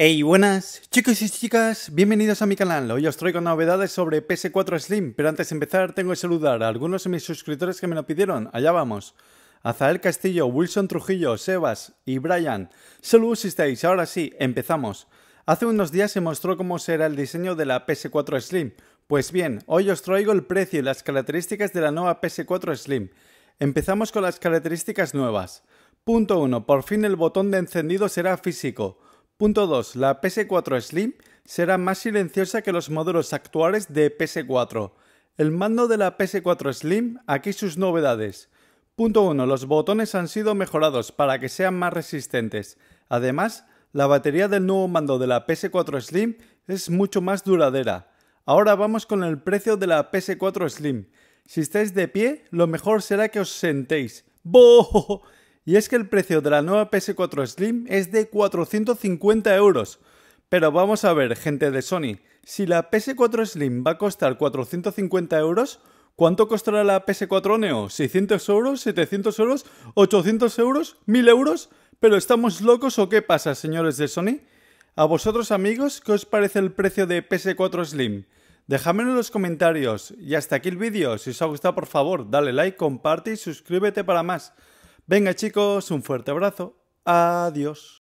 Hey, buenas chicos y chicas, bienvenidos a mi canal. Hoy os traigo novedades sobre PS4 Slim, pero antes de empezar tengo que saludar a algunos de mis suscriptores que me lo pidieron. Allá vamos. Azael Castillo, Wilson Trujillo, Sebas y Brian. Saludos si estáis, ahora sí, empezamos. Hace unos días se mostró cómo será el diseño de la PS4 Slim. Pues bien, hoy os traigo el precio y las características de la nueva PS4 Slim. Empezamos con las características nuevas. Punto 1. Por fin el botón de encendido será físico. Punto 2. La PS4 Slim será más silenciosa que los modelos actuales de PS4. El mando de la PS4 Slim, aquí sus novedades. Punto 1. Los botones han sido mejorados para que sean más resistentes. Además, la batería del nuevo mando de la PS4 Slim es mucho más duradera. Ahora vamos con el precio de la PS4 Slim. Si estáis de pie, lo mejor será que os sentéis. ¡Boo! Y es que el precio de la nueva PS4 Slim es de 450 euros. Pero vamos a ver, gente de Sony, si la PS4 Slim va a costar 450 euros, ¿cuánto costará la PS4 Neo? ¿600 euros? ¿700 euros? ¿800 euros? ¿1000 euros? ¿Pero estamos locos o qué pasa, señores de Sony? A vosotros amigos, ¿qué os parece el precio de PS4 Slim? Dejadmelo en los comentarios y hasta aquí el vídeo. Si os ha gustado, por favor, dale like, comparte y suscríbete para más. Venga chicos, un fuerte abrazo. Adiós.